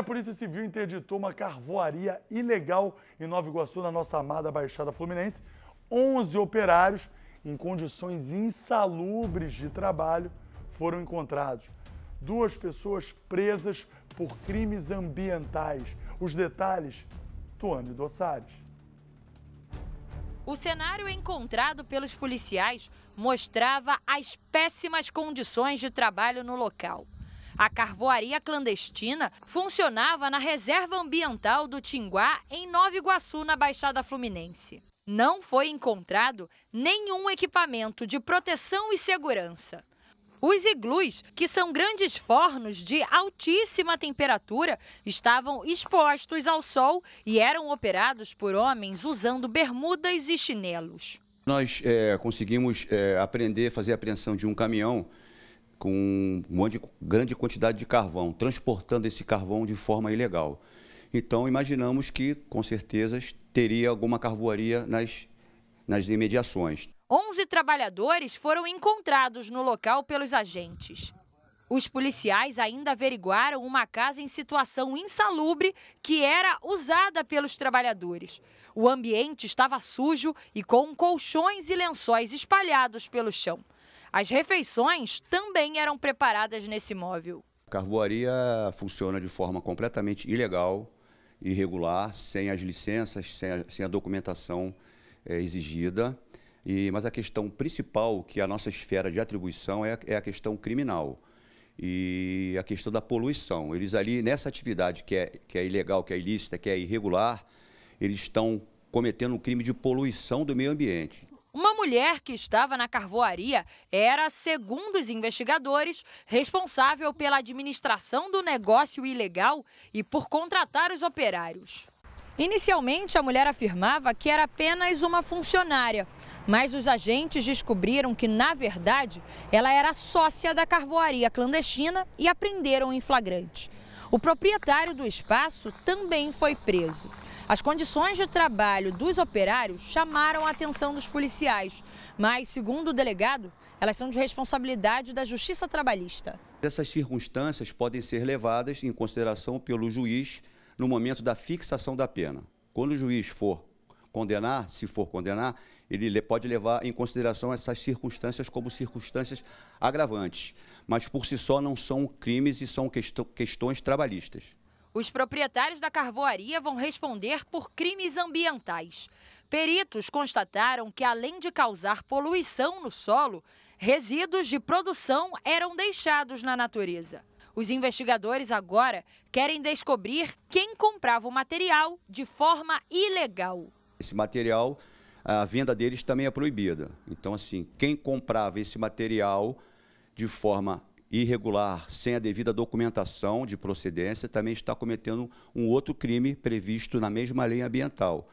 A Polícia Civil interditou uma carvoaria ilegal em Nova Iguaçu, na nossa amada Baixada Fluminense. 11 operários em condições insalubres de trabalho foram encontrados. Duas pessoas presas por crimes ambientais. Os detalhes, Tuane Dossares. O cenário encontrado pelos policiais mostrava as péssimas condições de trabalho no local. A carvoaria clandestina funcionava na reserva ambiental do Tinguá, em Nova Iguaçu, na Baixada Fluminense. Não foi encontrado nenhum equipamento de proteção e segurança. Os iglus, que são grandes fornos de altíssima temperatura, estavam expostos ao sol e eram operados por homens usando bermudas e chinelos. Nós é, conseguimos é, aprender, fazer a apreensão de um caminhão com uma grande quantidade de carvão, transportando esse carvão de forma ilegal. Então, imaginamos que, com certeza, teria alguma carvoaria nas, nas imediações. 11 trabalhadores foram encontrados no local pelos agentes. Os policiais ainda averiguaram uma casa em situação insalubre que era usada pelos trabalhadores. O ambiente estava sujo e com colchões e lençóis espalhados pelo chão. As refeições também eram preparadas nesse móvel. A carvoaria funciona de forma completamente ilegal, irregular, sem as licenças, sem a, sem a documentação é, exigida. E, mas a questão principal, que é a nossa esfera de atribuição, é a, é a, questão criminal e a questão da poluição. Eles ali, nessa atividade que é, que é ilegal, que é ilícita, que é irregular, eles estão cometendo um crime de poluição do meio ambiente. Uma mulher que estava na carvoaria era, segundo os investigadores, responsável pela administração do negócio ilegal e por contratar os operários. Inicialmente, a mulher afirmava que era apenas uma funcionária, mas os agentes descobriram que, na verdade, ela era sócia da carvoaria clandestina e prenderam em flagrante. O proprietário do espaço também foi preso. As condições de trabalho dos operários chamaram a atenção dos policiais, mas, segundo o delegado, elas são de responsabilidade da Justiça Trabalhista. Essas circunstâncias podem ser levadas em consideração pelo juiz no momento da fixação da pena. Quando o juiz for condenar, se for condenar, ele pode levar em consideração essas circunstâncias como circunstâncias agravantes, mas por si só não são crimes e são questões trabalhistas. Os proprietários da carvoaria vão responder por crimes ambientais. Peritos constataram que, além de causar poluição no solo, resíduos de produção eram deixados na natureza. Os investigadores agora querem descobrir quem comprava o material de forma ilegal. Esse material, a venda deles também é proibida. Então, assim, quem comprava esse material de forma irregular, sem a devida documentação de procedência, também está cometendo um outro crime previsto na mesma lei ambiental,